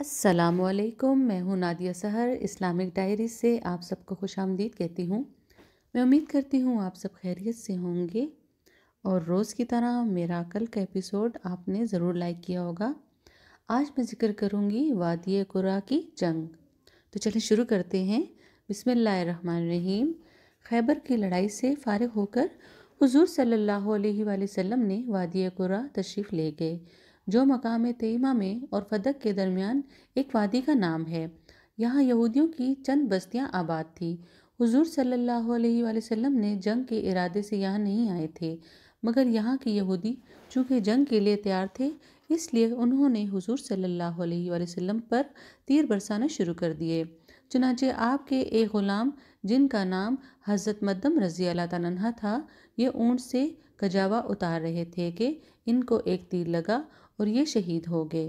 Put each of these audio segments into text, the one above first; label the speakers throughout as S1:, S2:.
S1: असलकुम मैं हूँ नादिया सहर इस्लामिक डायरी से आप सबको खुश आमदीद कहती हूँ मैं उम्मीद करती हूँ आप सब खैरियत से होंगे और रोज़ की तरह मेरा कल का एपिसोड आपने ज़रूर लाइक किया होगा आज मैं जिक्र करूँगी वादिय कुरा की जंग तो चलें शुरू करते हैं बिसमीम खैबर की लड़ाई से फ़ारग होकर हज़ूर सल्लल्लाहु अलैहि ने वाद कुरा तशरीफ़ ले गए जो मकाम तेमा में और फदक के दरमियान एक वादी का नाम है यहाँ यहूदियों की चंद बस्तियाँ आबाद थी हुजूर सल्लल्लाहु अलैहि वसल्लम ने जंग के इरादे से यहाँ नहीं आए थे मगर यहाँ के यहूदी चूँकि जंग के लिए तैयार थे इसलिए उन्होंने हुजूर सल्लल्लाहु अलैहि वसल्लम पर तीर बरसाना शुरू कर दिए चुनाचे आपके एक ग़ुलाम जिनका नाम हज़रत मद्दम रज़ी अल्लाह तनहा था ये ऊँट से कजावा उतार रहे थे कि इनको एक तीर लगा और ये शहीद हो गए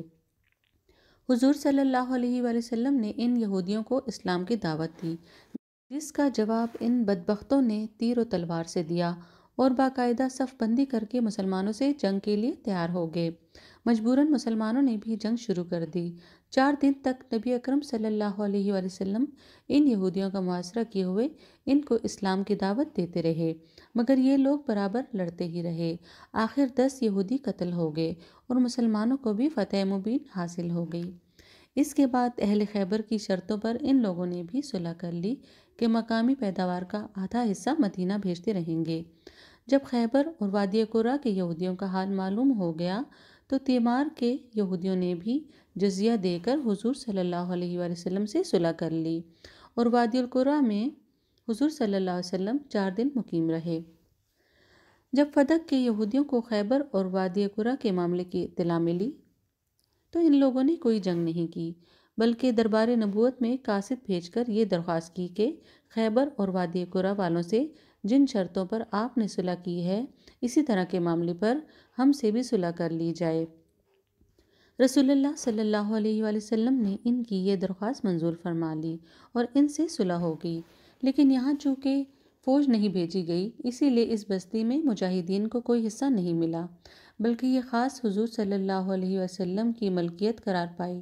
S1: हुजूर सल्लल्लाहु अलैहि वसल्लम ने इन यहूदियों को इस्लाम की दावत दी जिसका जवाब इन बदबख्तों ने तीर और तलवार से दिया और बाकायदा सफ़बंदी करके मुसलमानों से जंग के लिए तैयार हो गए मजबूरन मुसलमानों ने भी जंग शुरू कर दी चार दिन तक नबी अकरम सल्लल्लाहु अलैहि वसल्लम इन यहूदियों का मुआसरा किए हुए इनको इस्लाम की दावत देते रहे मगर ये लोग बराबर लड़ते ही रहे आखिर दस यहूदी कत्ल हो गए और मुसलमानों को भी फ़तह मुबीन हासिल हो गई इसके बाद अहल खैबर की शर्तों पर इन लोगों ने भी सुलह कर ली कि मकामी पैदावार का आधा हिस्सा मदीना भेजते रहेंगे जब खैबर और वादिया कुरा के यहूदियों का हाल मालूम हो गया तो तीमार के यहूदियों ने भी जजिया देकर हुजूर सल्लल्लाहु अलैहि वसल्लम से सुलह कर ली और वादीकुरा में हुजूर सल्लल्लाहु अलैहि वसल्लम चार दिन मुकीम रहे जब फदक के यहूदियों को खैबर और वादीकुरा के मामले की इतला मिली तो इन लोगों ने कोई जंग नहीं की बल्कि दरबार नबूत में कासिद भेजकर ये दरख्वास्त की कि खैबर और कुरा वालों से जिन शर्तों पर आपने सुलह की है इसी तरह के मामले पर हमसे भी सुलह कर ली जाए रसोल्ला सल्लल्लाहु अलैहि ने इनकी ये दरख्वास्त मंजूर फरमा ली और इनसे सुलह हो गई लेकिन यहाँ चूँकि फ़ौज नहीं भेजी गई इसीलिए इस बस्ती में मुजाहिदीन को कोई हिस्सा नहीं मिला बल्कि ये ख़ास हजूर सल्लल्लाहु वसम की मलकियत करार पाई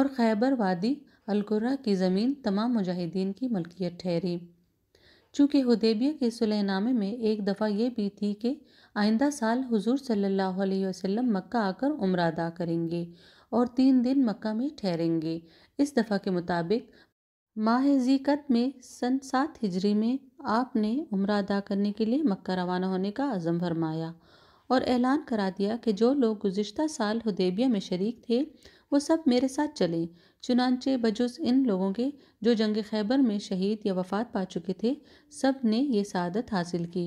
S1: और खैबर वादी अलकुर्रा की ज़मीन तमाम मुजाहिदीन की मलकियत ठहरी चूँकि हदेबिया के सुलहनामे में एक दफ़ा ये भी थी कि आइंदा साल हुजूर सल्लल्लाहु अलैहि वसल्लम मक्का आकर उम्र अदा करेंगे और तीन दिन मक्का में ठहरेंगे इस दफ़ा के मुताबिक माह जीकत में सन सात हिजरी में आपने उम्र अदा करने के लिए मक्का रवाना होने का आज़म फरमाया और ऐलान करा दिया कि जो लोग गुज्त साल हदेबिया में शरीक थे वो सब मेरे साथ चले चुनानचे बजुस इन लोगों के जो जंग खैबर में शहीद या वफ़ात पा चुके थे सब ने ये सदत हासिल की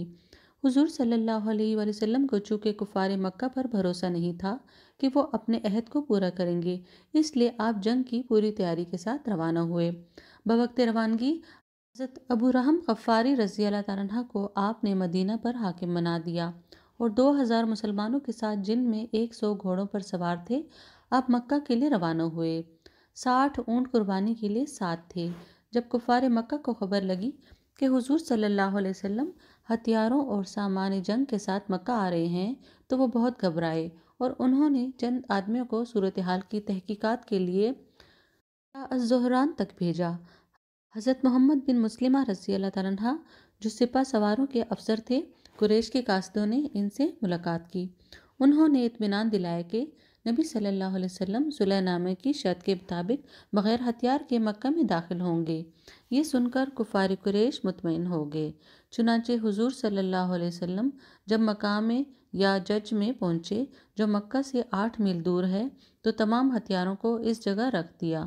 S1: हुजूर सल्लल्लाहु अलैहि वसल्लम को चूँकि कुफार मक्का पर भरोसा नहीं था कि वो अपने अहद को पूरा करेंगे इसलिए आप जंग की पूरी तैयारी के साथ रवाना हुए बवक्त रवानगी हज़रत अबू रहम गफ़ारी रज़ी तारा को आपने मदीना पर हाकिम बना दिया और 2000 मुसलमानों के साथ जिनमें 100 घोड़ों पर सवार थे आप मक्का के लिए रवाना हुए साठ ऊँट कुर्बानी के लिए साथ थे जब कुफार मक्का को खबर लगी कि हुजूर सल्लल्लाहु अलैहि वसल्लम हथियारों और सामान जंग के साथ मक्का आ रहे हैं तो वो बहुत घबराए और उन्होंने चंद आदमियों को सूरत हाल की तहकीकात के लिए जहरान तक भेजा हज़रत मोहम्मद बिन मुस्लिमा रसी अल्लाह तला जो सिपा सवारों के अफसर थे कुरेश के कासदों ने इनसे मुलाकात की उन्होंने इतमान दिलाया कि नबी सल्लल्लाहु अलैहि वसल्लम सुलहनामे की शर्त के मुताबिक बग़ैर हथियार के मक्का में दाखिल होंगे ये सुनकर कुफार कुरेश मुतमिन हो गए चुनाचे हुजूर सल्लल्लाहु अलैहि वसल्लम जब मक्का में या जज में पहुँचे जो मक्का से आठ मील दूर है तो तमाम हथियारों को इस जगह रख दिया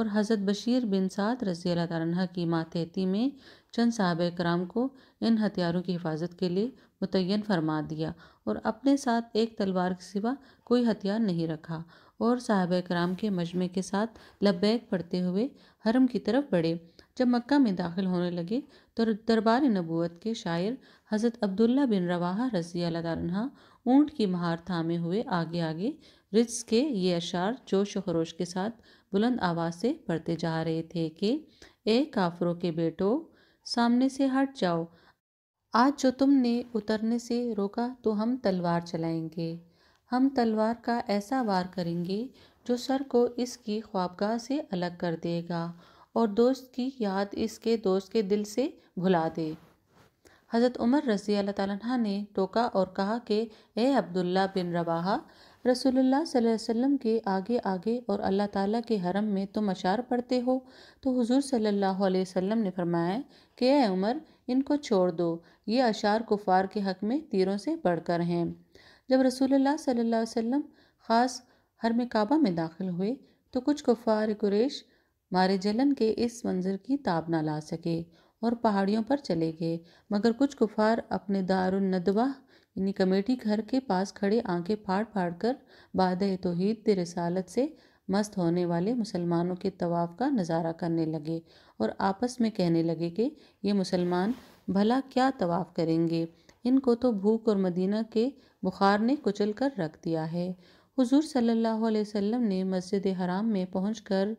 S1: और हज़रत बशीर बिन साद रजी तह की मातहती में चंद साहब कराम को इन हथियारों की हिफाजत के लिए मुतन फरमा दिया और अपने साथ एक तलवार के सिवा कोई हथियार नहीं रखा और साहब कराम के मजमे के साथ लबैक पढ़ते हुए हरम की तरफ बढ़े जब मक्का में दाखिल होने लगे तो दरबार नबूत के शायर हज़रत अब्दुल्ला बिन रवाहा रजी अल्लाह ऊँट की महार थामे हुए आगे आगे रिज के ये अशार जोश व खरोश के साथ बुलंद आवाज़ से पढ़ते जा रहे थे कि ए काफरों के बेटो सामने से हट जाओ आज जो तुमने उतरने से रोका तो हम तलवार चलाएंगे हम तलवार का ऐसा वार करेंगे जो सर को इसकी ख्वाबगाह से अलग कर देगा और दोस्त की याद इसके दोस्त के दिल से भुला दे हज़रत उमर रज़ी अल्लाह ने टोका और कहा कि ए अब्दुल्ला बिन रवाहा रसूलुल्लाह वसल्लम के आगे आगे और अल्लाह ताला के हरम में तुम अशार पढ़ते हो तो हुजूर सल्लल्लाहु अलैहि वसल्लम ने फरमाया कि ए उमर इनको छोड़ दो ये अशार कुफार के हक में तीरों से बढ़कर हैं जब रसूलुल्लाह सल्लल्लाहु अलैहि वसल्लम ख़ास हर में काबा में दाखिल हुए तो कुछ कुफार कुरेश मारे जलन के इस मंजर की ताब ना ला सके और पहाड़ियों पर चले गए मगर कुछ कुफार अपने दारुलनदवा यानी कमेटी घर के पास खड़े आंखें फाड़ फाड़ कर बाद तोहद रसालत से मस्त होने वाले मुसलमानों के तवाफ़ का नज़ारा करने लगे और आपस में कहने लगे कि ये मुसलमान भला क्या तवाफ़ करेंगे इनको तो भूख और मदीना के बुखार ने कुचल कर रख दिया है हुजूर सल्लल्लाहु अलैहि वसल्लम ने मस्जिद हराम में कर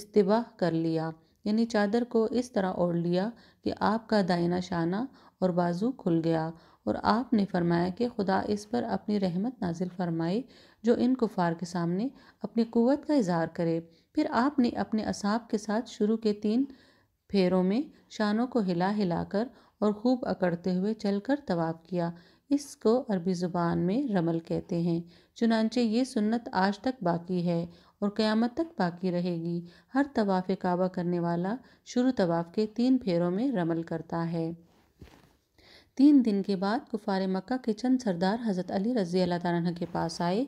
S1: इस्तिबाह कर लिया यानी चादर को इस तरह ओढ़ लिया कि आपका दाइना शाना और बाजू खुल गया और आपने फरमाया कि खुदा इस पर अपनी रहमत नाजिल फरमाए जो इन कुफार के सामने अपनी क़वत का इजहार करे फिर आपने अपने असाब के साथ शुरू के तीन फेरों में शानों को हिला हिलाकर और खूब अकड़ते हुए चलकर तवाफ किया इसको अरबी ज़ुबान में रमल कहते हैं चुनानचे ये सुन्नत आज तक बाकी है और क़यामत तक बाकी रहेगी हर तवाफ़ काबा करने वाला शुरू तवाफ़ के तीन फेरों में रमल करता है तीन दिन के बाद कुफार मक्का के चंद सरदार हज़रत अली रज़ी अल्लाह तह के पास आए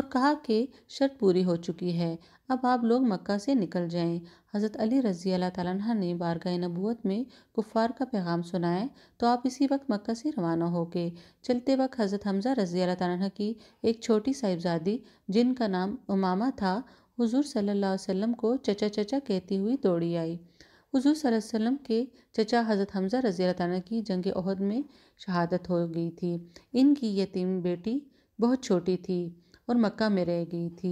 S1: और कहा कि शर्त पूरी हो चुकी है अब आप लोग मक्का से निकल जाएं। हज़रत अली रज़ी अल्लाह तह ने बारगाह नबूत में कुफार का पैगाम सुनाया तो आप इसी वक्त मक्का से रवाना हो गए चलते वक्त हज़रत हमज़ा रज़ी अल्लाह तह की एक छोटी साहिबजादी जिनका नाम उमामा था हुजूर सल्लल्लाहु अलैहि वसल्लम को चचा चचा कहती हुई दौड़ी आई हजू सल्लम के चचा हज़रत हमज़ा रज़ी तन की जंग अहद में शहादत हो गई थी इनकी यतीम बेटी बहुत छोटी थी और मक्का में रह गई थी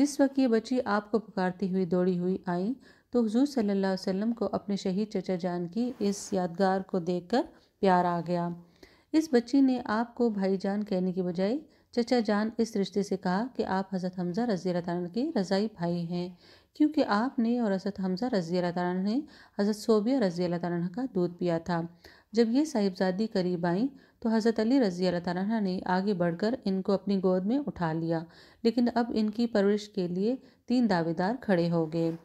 S1: जिस वक्त ये बच्ची आपको पुकारती हुई दौड़ी हुई आई तो हजूर सल्ला अलैहि को अपने शहीद चचा जान की इस यादगार को देख प्यार आ गया इस बच्ची ने आपको भाई जान कहने की बजाय चचा जान इस रिश्ते से कहा कि आप हज़रत हमज़ा रज़ी तारण के रज़ाई भाई हैं क्योंकि आपने और हज़रत हमज़ा रज़ी तारण ने हज़रत सोबिया रज़ी तारण का दूध पिया था जब ये साहिबजादी करीब आईं तो हज़रत अली रज़ी तारण ने आगे बढ़कर इनको अपनी गोद में उठा लिया लेकिन अब इनकी परवरिश के लिए तीन दावेदार खड़े हो गए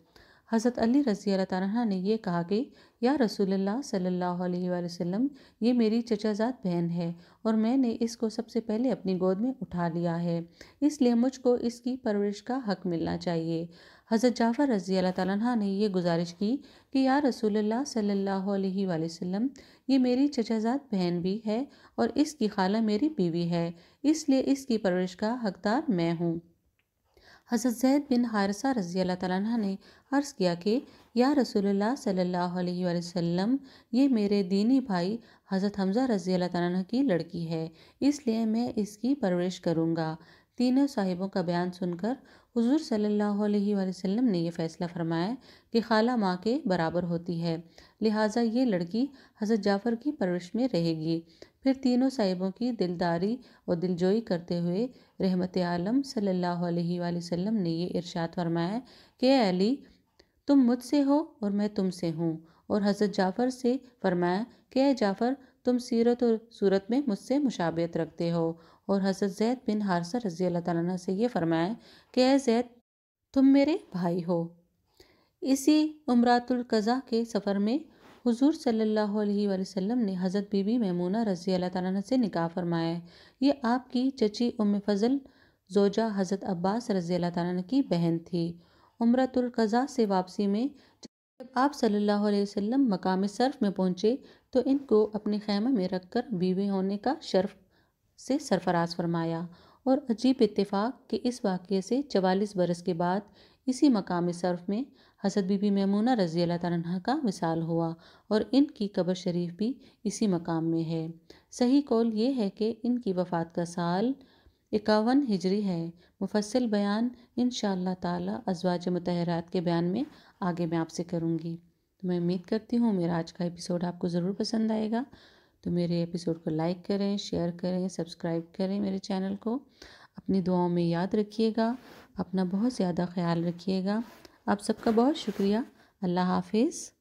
S1: हज़रत अली रज़ी तह ने यह कहा कि या रसूलुल्लाह सल्लल्लाहु अलैहि वसल्लम ये मेरी चचाजात बहन है और मैंने इसको सबसे पहले अपनी गोद में उठा लिया है इसलिए मुझको इसकी परवरिश का हक मिलना चाहिए हज़रत जाफ़र रज़ी तह ने यह गुजारिश की कि या रसूलुल्लाह सल्लल्लाहु अलैहि वसल्लम ये मेरी चचाजात बहन भी है और इसकी खाला मेरी बीवी है इसलिए इसकी परवरिश का हकदार मैं हूँ हज़रत जैद बिन हारसा रज़ी अल्लाह तला ने अर्ज़ किया कि या रसूलुल्लाह सल्लल्लाहु अलैहि वसल्लम ये मेरे दीनी भाई हज़रत हमज़ा रज़ी अल्लाह तला की लड़की है इसलिए मैं इसकी परवरिश करूँगा तीनों साहिबों का बयान सुनकर हुजूर सल्लल्लाहु अलैहि वसल्लम ने यह फ़ैसला फरमाया कि खाला माँ के बराबर होती है लिहाजा ये लड़की हज़रत जाफ़र की परवरिश में रहेगी फिर तीनों साहिबों की दिलदारी और दिलजोई करते हुए रहमत आलम सल्लल्लाहु अलैहि वसल्लम ने ये इरशाद फरमाया कि अली तुम मुझसे हो और मैं तुमसे हूँ और हज़रत जाफ़र से फरमाया कि जाफ़र तुम सीरत और सूरत में मुझसे मुशाबियत रखते हो और हज़रत जैद बिन हारसा रज़ी अल्लाह ताली से ये फरमाया कि जैद तुम मेरे भाई हो इसी उमरातुल कज़ा के सफ़र में हुजूर सल्लल्लाहु अलैहि वसल्लम ने हज़रत बीबी मैमूना रज़ी अल्लाह तन से निकाह फरमाया है ये आपकी चची उम फ़ज़ल जोजा हज़रत अब्बास रज़ी अल्लाह तन की बहन थी कज़ा से वापसी में जब आप सल्लल्लाहु अलैहि वसल्लम मकाम सर्फ में पहुँचे तो इनको अपने खैमे में रखकर बीवी होने का शर्फ से सरफराज फरमाया और अजीब इत्तेफाक कि इस वाक़े से चवालीस बरस के बाद इसी मकाम सर्फ में हसद बीबी मैमूना रज़ी तनहा का मिसाल हुआ और इनकी कब्र शरीफ भी इसी मकाम में है सही कौल ये है कि इनकी वफ़ात का साल इक्यावन हिजरी है मुफसल बयान इन ताला अजवाज मतहरात के बयान में आगे मैं आपसे करूँगी तो मैं उम्मीद करती हूँ मेरा आज का एपिसोड आपको ज़रूर पसंद आएगा तो मेरे एपिसोड को लाइक करें शेयर करें सब्सक्राइब करें मेरे चैनल को अपनी दुआओं में याद रखिएगा अपना बहुत ज़्यादा ख्याल रखिएगा आप सबका बहुत शुक्रिया अल्लाह हाफिज़